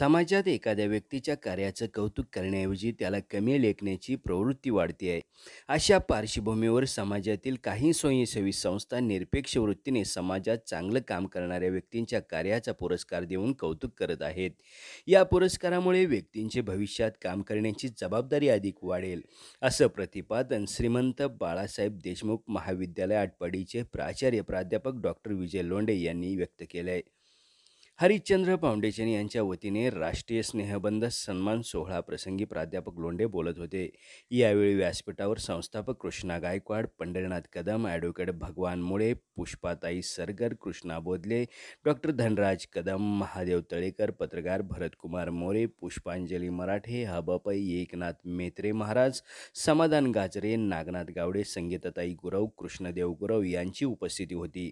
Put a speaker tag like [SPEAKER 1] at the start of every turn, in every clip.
[SPEAKER 1] समाजात एखाद्या व्यक्तीच्या कार्याचं कौतुक करण्याऐवजी त्याला कमी लेखण्याची प्रवृत्ती वाढते आहे अशा पार्श्वभूमीवर समाजातील काही स्वयंसेवी संस्था निरपेक्ष वृत्तीने समाजात चांगलं काम करणाऱ्या व्यक्तींच्या कार्याचा पुरस्कार देऊन कौतुक करत आहेत या पुरस्कारामुळे व्यक्तींचे भविष्यात काम करण्याची जबाबदारी अधिक वाढेल असं प्रतिपादन श्रीमंत बाळासाहेब देशमुख महाविद्यालय आटपाडीचे प्राचार्य प्राध्यापक डॉक्टर विजय लोंडे यांनी व्यक्त केलं आहे हरिश्चंद्र फाउंडेशन यांच्या वतीने राष्ट्रीय स्नेहबंध सन्मान सोहळा प्रसंगी प्राध्यापक लोंडे बोलत होते यावेळी व्यासपीठावर संस्थापक कृष्णा गायकवाड पंढरीनाथ कदम ॲडव्होकेट भगवान मुळे पुष्पाताई सरगर कृष्णा बोधले डॉक्टर धनराज कदम महादेव तळेकर पत्रकार भरतकुमार मोरे पुष्पांजली मराठे हबापै एकनाथ मेत्रे महाराज समाधान गाजरे नागनाथ गावडे संगीताताई गुरव कृष्णदेव गुरव यांची उपस्थिती होती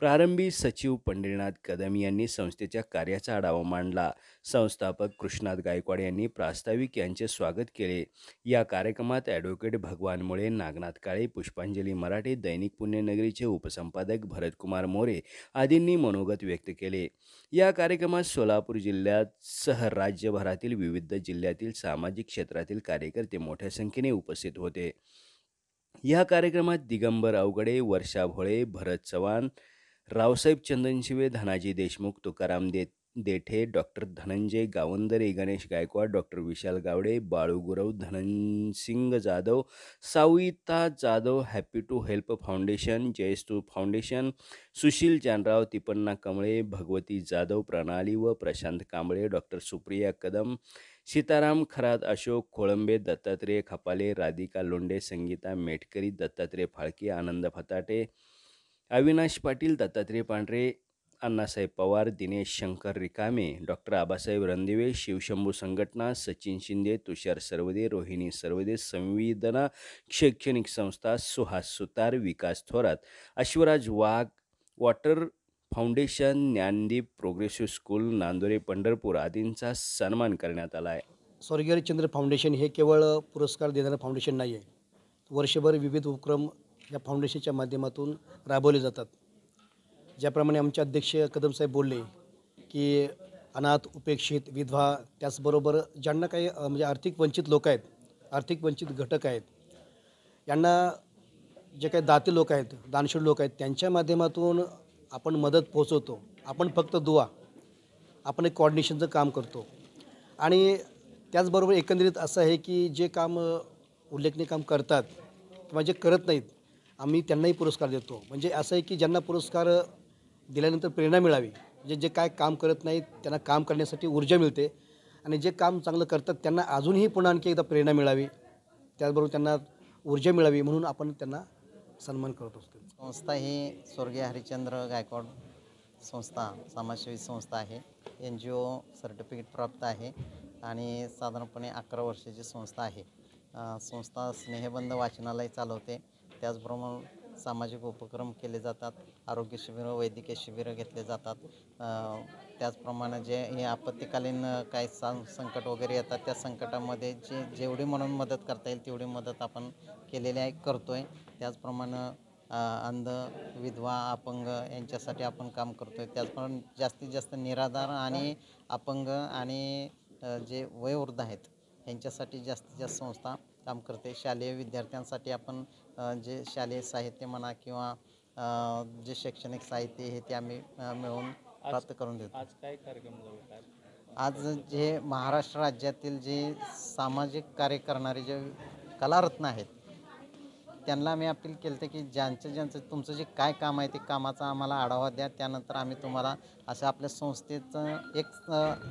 [SPEAKER 1] प्रारंभी सचिव पंढरीनाथ कदम यांनी संस्थेच्या कार्याचा आढावा मांडला संस्थापक कृष्णनाथ गायकवाड यांनी प्रास्ताविक यांचे स्वागत केले या कार्यक्रमात ॲडव्होकेट भगवान मुळे नागनाथ काळे पुष्पांजली मराठे दैनिक पुण्यनगरीचे उपसंपादक भरतकुमार मोरे आदींनी मनोगत व्यक्त केले या कार्यक्रमात सोलापूर जिल्ह्यात सह राज्यभरातील विविध जिल्ह्यातील सामाजिक क्षेत्रातील कार्यकर्ते मोठ्या संख्येने उपस्थित होते या कार्यक्रमात दिगंबर अवगडे वर्षा भोळे भरत चव्हाण रावसाहेब चंदनशिवे धनाजी देशमुख तुकाराम दे Dethe doctor Dhananjay Gavandare Ganesh Gaikwad doctor Vishal Gawade Balu Gurav Dhanansingh Jadhav Savita Jadhav happy to help foundation Jayastu foundation Sushil Janrao Tipanna Kamle Bhagwati Jadhav Pranali व प्रशांत कांबळे डॉक्टर सुप्रिया कदम सीताराम खरात अशोक खोळंबे दत्तात्रेय खपाले राधिका लोंडे संगीता मेटकरी दत्तात्रेय फाळके आनंद फताटे अविनाश पाटील दत्तात्रय पांढरे अण्णासाहेब पवार दिनेश शंकर रिकामे डॉक्टर आबासाहेब रणदिवे शिवशंभू संघटना सचिन शिंदे तुषार सर्वदे रोहिणी सर्वदे संवेदना शैक्षणिक संस्था Suhas Sutar Vikas Thorat Ashwaraj Wagh water foundation Gyandeep progressive school Nandore Pandharpur आदींचा सन्मान करण्यात आला आहे
[SPEAKER 2] स्वर्गीय चंद्र फाउंडेशन हे केवळ पुरस्कार देणारं फाउंडेशन नाही आहे वर्षभर विविध उपक्रम या फाउंडेशनच्या माध्यमातून राबवले जातात ज्याप्रमाणे आमचे अध्यक्ष कदमसाहेब बोलले की अनाथ उपेक्षित विधवा त्याचबरोबर ज्यांना काही म्हणजे आर्थिक वंचित लोक आहेत आर्थिक वंचित घटक आहेत यांना जे काही दाते लोक आहेत दानशूर लोक आहेत त्यांच्या माध्यमातून आपण मदत पोहोचवतो आपण फक्त दुवा आपण एक कॉर्डिनेशनचं काम करतो आणि त्याचबरोबर एकंदरीत असं आहे की जे काम उल्लेखनीय काम करतात किंवा जे करत नाहीत आम्ही त्यांनाही पुरस्कार देतो म्हणजे असं आहे की ज्यांना पुरस्कार दिल्यानंतर प्रेरणा मिळावी म्हणजे जे काय काम करत नाहीत त्यांना काम करण्यासाठी ऊर्जा मिळते आणि जे काम चांगलं करतात त्यांना अजूनही पुन्हा आणखी एकदा प्रेरणा मिळावी त्याचबरोबर त्यांना ऊर्जा मिळावी म्हणून आपण त्यांना सन्मान करत असतो संस्था ही स्वर्गीय
[SPEAKER 3] हरिचंद्र गायकवाड संस्था समाजसेवी संस्था आहे एन जी ओ सर्टिफिकेट प्राप्त आहे आणि साधारणपणे अकरा वर्षाची संस्था आहे संस्था स्नेहबंध वाचनालय चालवते त्याचप्रमाणे सामाजिक उपक्रम केले जातात आरोग्य शिबिरं वैद्यकीय शिबिरं घेतले जातात त्याचप्रमाणे जे हे आपत्तीकालीन काय सं संकट वगैरे येतात त्या संकटामध्ये जे जेवढी म्हणून मदत करता येईल तेवढी मदत आपण केलेली आहे करतो आहे त्याचप्रमाणे अंध विधवा अपंग यांच्यासाठी आपण काम करतो आहे त्याचप्रमाणे जास्तीत जास्त निराधार आणि अपंग आणि जे वयोवृद्ध आहेत यांच्यासाठी जास्तीत जास्त संस्था काम करते शालेय विद्यार्थ्यांसाठी आपण जे शालेय साहित्य म्हणा किंवा जे शैक्षणिक साहित्य हे ते आम्ही मिळवून प्राप्त करून देतो
[SPEAKER 1] आज काय कार्यक्रम
[SPEAKER 3] आज जे महाराष्ट्र राज्यातील जे सामाजिक कार्य करणारे जे कलारत्न आहेत त्यांना मी अपील केलं होतं की ज्यांचं ज्यांचं तुमचं जे काय काम आहे ते कामाचा आम्हाला आढावा द्या त्यानंतर आम्ही तुम्हाला असं आपल्या संस्थेचं एक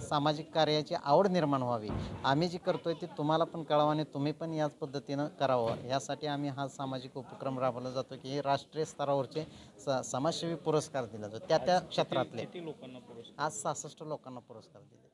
[SPEAKER 3] सामाजिक कार्याची आवड निर्माण व्हावी आम्ही जी करतो आहे ते तुम्हाला पण कळावं आणि तुम्ही पण याच पद्धतीनं करावं यासाठी आम्ही हा सामाजिक उपक्रम राबवला जातो की हे राष्ट्रीय स्तरावरचे स समाजसेवी पुरस्कार दिला जातो त्या त्या क्षेत्रातले
[SPEAKER 1] लोकांना आज
[SPEAKER 3] सहासष्ट लोकांना पुरस्कार दिले